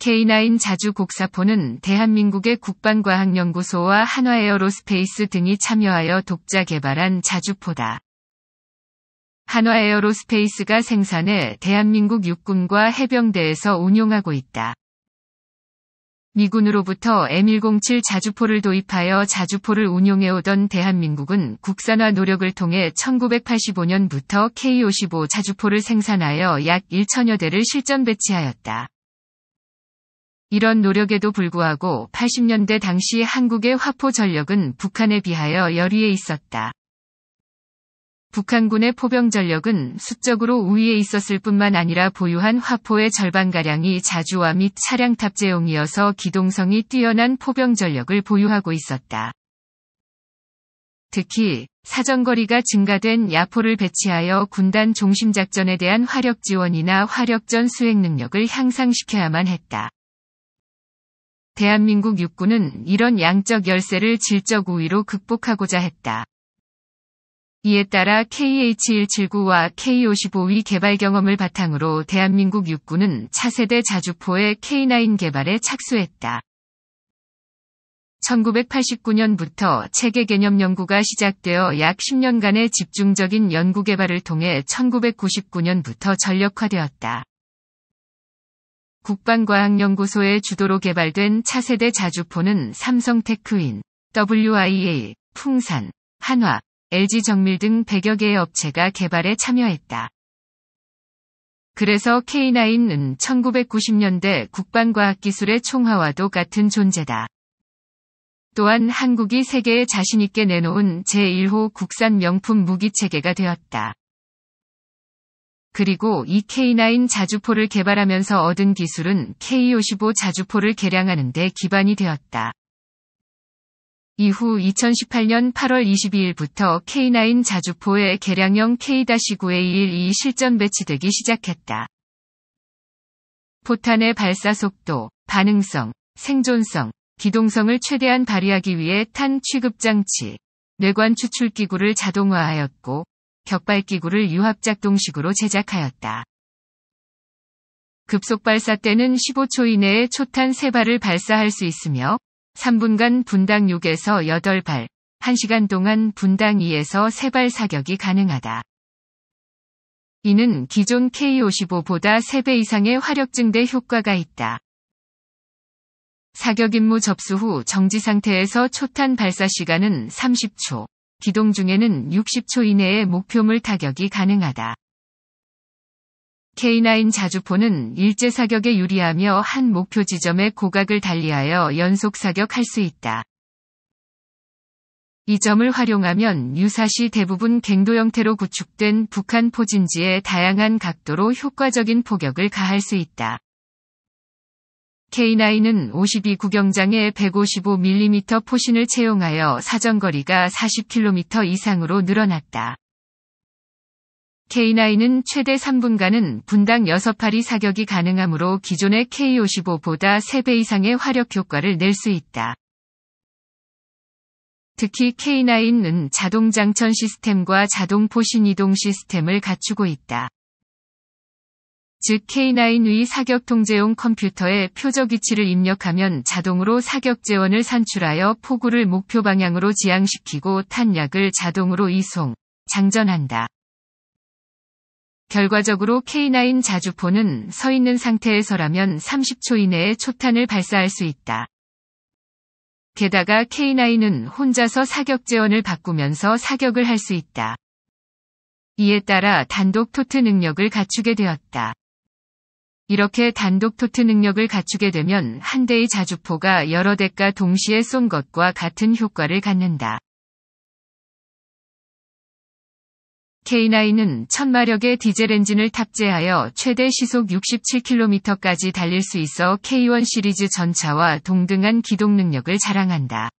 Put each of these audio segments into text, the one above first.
K9 자주곡사포는 대한민국의 국방과학연구소와 한화에어로스페이스 등이 참여하여 독자 개발한 자주포다. 한화에어로스페이스가 생산해 대한민국 육군과 해병대에서 운용하고 있다. 미군으로부터 M107 자주포를 도입하여 자주포를 운용해오던 대한민국은 국산화 노력을 통해 1985년부터 K55 자주포를 생산하여 약 1천여 대를 실전 배치하였다. 이런 노력에도 불구하고 80년대 당시 한국의 화포 전력은 북한에 비하여 열의에 있었다. 북한군의 포병 전력은 수적으로 우위에 있었을 뿐만 아니라 보유한 화포의 절반가량이 자주와및 차량 탑재용이어서 기동성이 뛰어난 포병 전력을 보유하고 있었다. 특히 사정거리가 증가된 야포를 배치하여 군단 종심작전에 대한 화력 지원이나 화력전 수행 능력을 향상시켜야만 했다. 대한민국 육군은 이런 양적 열세를 질적 우위로 극복하고자 했다. 이에 따라 KH-179와 K-55위 개발 경험을 바탕으로 대한민국 육군은 차세대 자주포의 K9 개발에 착수했다. 1989년부터 체계 개념 연구가 시작되어 약 10년간의 집중적인 연구 개발을 통해 1999년부터 전력화되었다. 국방과학연구소의 주도로 개발된 차세대 자주포는 삼성테크인, WIA, 풍산, 한화, LG정밀 등 100여 개의 업체가 개발에 참여했다. 그래서 K9은 1990년대 국방과학기술의 총화와도 같은 존재다. 또한 한국이 세계에 자신있게 내놓은 제1호 국산 명품 무기체계가 되었다. 그리고 이 K9 자주포를 개발하면서 얻은 기술은 K55 자주포를 개량하는 데 기반이 되었다. 이후 2018년 8월 22일부터 K9 자주포의 개량형 K-9A1이 실전 배치되기 시작했다. 포탄의 발사 속도, 반응성, 생존성, 기동성을 최대한 발휘하기 위해 탄 취급 장치, 뇌관 추출 기구를 자동화하였고 격발기구를 유합작동식으로 제작하였다. 급속발사 때는 15초 이내에 초탄 3발을 발사할 수 있으며 3분간 분당 6에서 8발, 1시간 동안 분당 2에서 3발 사격이 가능하다. 이는 기존 K-55보다 3배 이상의 화력 증대 효과가 있다. 사격 임무 접수 후 정지 상태에서 초탄 발사 시간은 30초, 기동 중에는 60초 이내에 목표물 타격이 가능하다. K9 자주포는 일제 사격에 유리하며 한 목표 지점의 고각을 달리하여 연속 사격할 수 있다. 이 점을 활용하면 유사시 대부분 갱도 형태로 구축된 북한 포진지에 다양한 각도로 효과적인 포격을 가할 수 있다. K9은 52 구경장에 155mm 포신을 채용하여 사정거리가 40km 이상으로 늘어났다. K9은 최대 3분간은 분당 6파리 사격이 가능하므로 기존의 K55보다 3배 이상의 화력 효과를 낼 수 있다. 특히 K9은 자동 장천 시스템과 자동 포신 이동 시스템을 갖추고 있다. 즉 K9의 e 사격 통제용 컴퓨터에 표적 위치를 입력하면 자동으로 사격 재원을 산출하여 포구를 목표 방향으로 지향시키고 탄약을 자동으로 이송, 장전한다. 결과적으로 K9 자주포는 서 있는 상태에서라면 30초 이내에 초탄을 발사할 수 있다. 게다가 K9은 혼자서 사격 재원을 바꾸면서 사격을 할 수 있다. 이에 따라 단독 토트 능력을 갖추게 되었다. 이렇게 단독 토트 능력을 갖추게 되면 한 대의 자주포가 여러 대가 동시에 쏜 것과 같은 효과를 갖는다. K9은 1000마력의 디젤 엔진을 탑재하여 최대 시속 67km까지 달릴 수 있어 K1 시리즈 전차와 동등한 기동 능력을 자랑한다.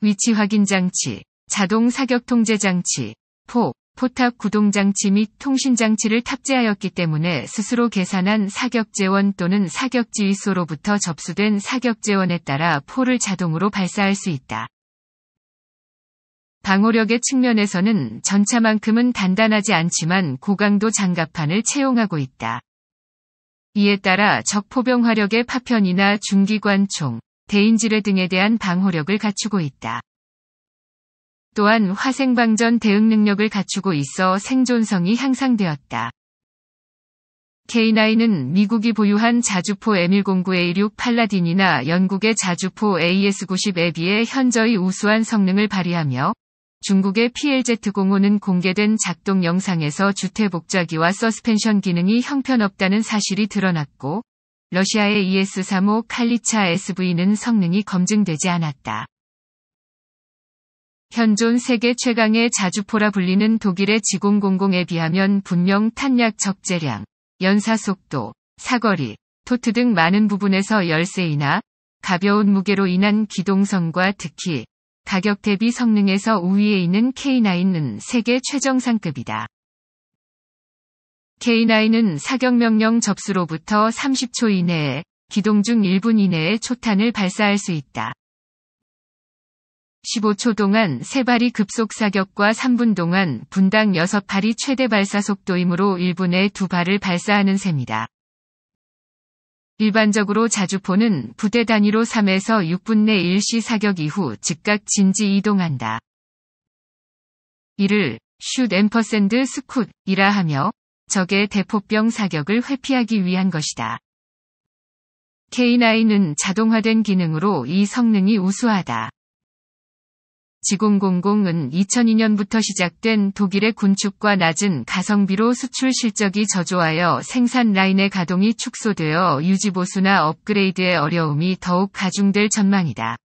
위치 확인 장치, 자동 사격 통제 장치, 포, 포탑 구동장치 및 통신장치를 탑재하였기 때문에 스스로 계산한 사격재원 또는 사격지휘소로부터 접수된 사격재원에 따라 포를 자동으로 발사할 수 있다. 방호력의 측면에서는 전차만큼은 단단하지 않지만 고강도 장갑판을 채용하고 있다. 이에 따라 적포병 화력의 파편이나 중기관총, 대인지뢰 등에 대한 방호력을 갖추고 있다. 또한 화생방전 대응 능력을 갖추고 있어 생존성이 향상되었다. K9은 미국이 보유한 자주포 M109A6 팔라딘이나 영국의 자주포 AS-90에 비해 현저히 우수한 성능을 발휘하며 중국의 PLZ-05는 공개된 작동 영상에서 주태 복자기와 서스펜션 기능이 형편없다는 사실이 드러났고 러시아의 ES-35 칼리차 SV는 성능이 검증되지 않았다. 현존 세계 최강의 자주포라 불리는 독일의 지공공공에 비하면 분명 탄약 적재량, 연사 속도, 사거리, 토트 등 많은 부분에서 열세이나 가벼운 무게로 인한 기동성과 특히 가격 대비 성능에서 우위에 있는 K9은 세계 최정상급이다. K9은 사격명령 접수로부터 30초 이내에 기동 중 1분 이내에 초탄을 발사할 수 있다. 15초 동안 3발이 급속사격과 3분 동안 분당 6발이 최대 발사속도이므로 1분에 2발을 발사하는 셈이다. 일반적으로 자주포는 부대 단위로 3에서 6분 내 일시 사격 이후 즉각 진지 이동한다. 이를 슛 앰퍼샌드 스쿳이라 하며 적의 대포병 사격을 회피하기 위한 것이다. K9은 자동화된 기능으로 이 성능이 우수하다. 지공공공은 2002년부터 시작된 독일의 군축과 낮은 가성비로 수출 실적이 저조하여 생산 라인의 가동이 축소되어 유지보수나 업그레이드의 어려움이 더욱 가중될 전망이다.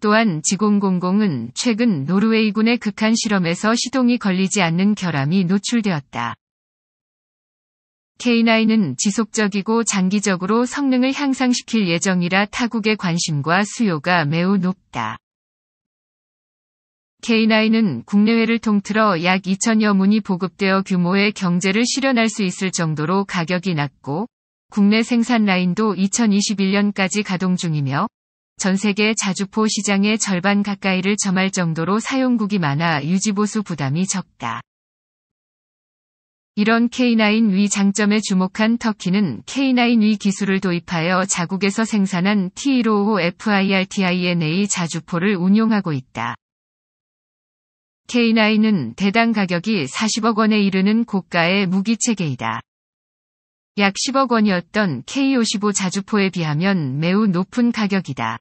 또한 지공공공은 최근 노르웨이군의 극한 실험에서 시동이 걸리지 않는 결함이 노출되었다. K9은 지속적이고 장기적으로 성능을 향상시킬 예정이라 타국의 관심과 수요가 매우 높다. K9은 국내외를 통틀어 약 2천여 문이 보급되어 규모의 경제를 실현할 수 있을 정도로 가격이 낮고 국내 생산 라인도 2021년까지 가동 중이며 전 세계 자주포 시장의 절반 가까이를 점할 정도로 사용국이 많아 유지보수 부담이 적다. 이런 K9 위 장점에 주목한 터키는 K9 위 기술을 도입하여 자국에서 생산한 T155 FIR-TINA 자주포를 운용하고 있다. K9은 대당 가격이 40억 원에 이르는 고가의 무기체계이다. 약 10억 원이었던 K55 자주포에 비하면 매우 높은 가격이다.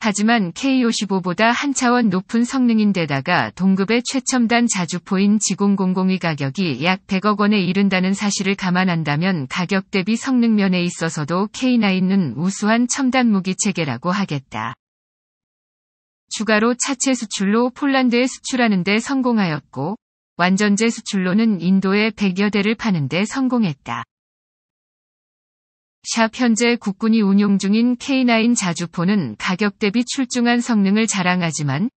하지만 K55보다 한 차원 높은 성능인데다가 동급의 최첨단 자주포인 g 0 0 0의 가격이 약 100억 원에 이른다는 사실을 감안한다면 가격 대비 성능면에 있어서도 k 9는 우수한 첨단 무기 체계라고 하겠다. 추가로 차체 수출로 폴란드에 수출하는 데 성공하였고 완전제 수출로는 인도에 100여 대를 파는 데 성공했다. 샵 현재 국군이 운용 중인 K9 자주포는 가격 대비 출중한 성능을 자랑하지만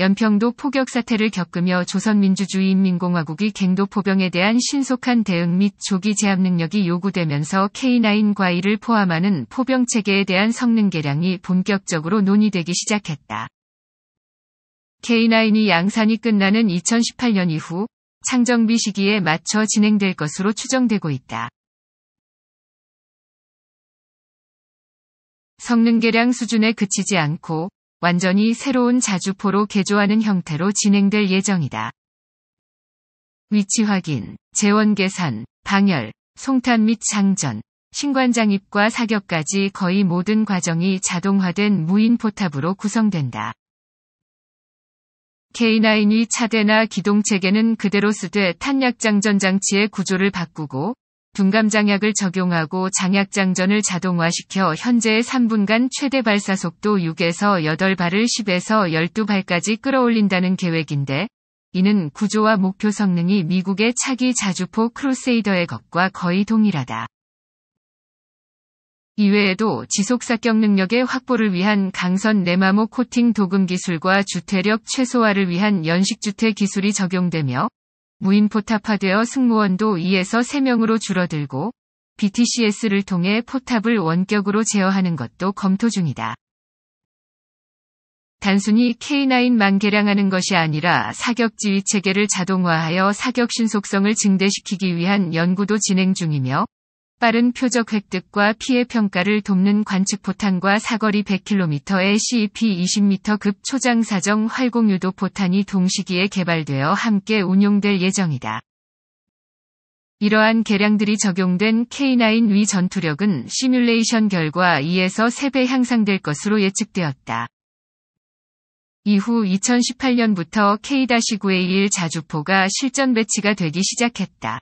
연평도 포격 사태를 겪으며 조선민주주의 인민공화국이 갱도포병에 대한 신속한 대응 및 조기 제압 능력이 요구되면서 K9 과일을 포함하는 포병 체계에 대한 성능 개량이 본격적으로 논의되기 시작했다. K9이 양산이 끝나는 2018년 이후 창정비 시기에 맞춰 진행될 것으로 추정되고 있다. 성능 개량 수준에 그치지 않고 완전히 새로운 자주포로 개조하는 형태로 진행될 예정이다. 위치 확인, 재원 계산, 방열, 송탄 및 장전, 신관 장입과 사격까지 거의 모든 과정이 자동화된 무인 포탑으로 구성된다. K9이 e 차대나 기동체계는 그대로 쓰되 탄약장전 장치의 구조를 바꾸고 둔감 장약을 적용하고 장약 장전을 자동화시켜 현재의 3분간 최대 발사 속도 6에서 8발을 10에서 12발까지 끌어올린다는 계획인데 이는 구조와 목표 성능이 미국의 차기 자주포 크루세이더의 것과 거의 동일하다. 이외에도 지속사격 능력의 확보를 위한 강선 네마모 코팅 도금 기술과 주태력 최소화를 위한 연식주태 기술이 적용되며 무인포탑화되어 승무원도 2에서 3명으로 줄어들고 BTCS를 통해 포탑을 원격으로 제어하는 것도 검토 중이다. 단순히 K9만 개량하는 것이 아니라 사격 지휘 체계를 자동화하여 사격 신속성을 증대시키기 위한 연구도 진행 중이며 빠른 표적 획득과 피해 평가를 돕는 관측 포탄과 사거리 100km의 CEP-20m급 초장 사정 활공 유도 포탄이 동시기에 개발되어 함께 운용될 예정이다. 이러한 개량들이 적용된 K9 위 전투력은 시뮬레이션 결과 2에서 3배 향상될 것으로 예측되었다. 이후 2018년부터 K-9A1 자주포가 실전 배치가 되기 시작했다.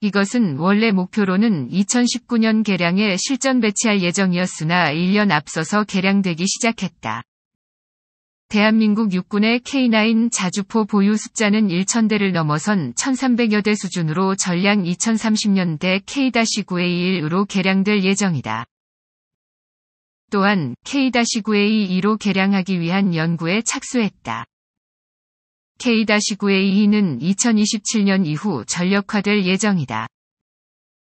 이것은 원래 목표로는 2019년 개량에 실전 배치할 예정이었으나 1년 앞서서 개량되기 시작했다. 대한민국 육군의 K9 자주포 보유 숫자는 1,000대를 넘어선 1,300여 대 수준으로 전량 2030년대 K-9A1로 으 개량될 예정이다. 또한 K-9A2로 개량하기 위한 연구에 착수했다. K-9의 2는 2027년 이후 전력화될 예정이다.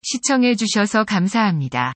시청해주셔서 감사합니다.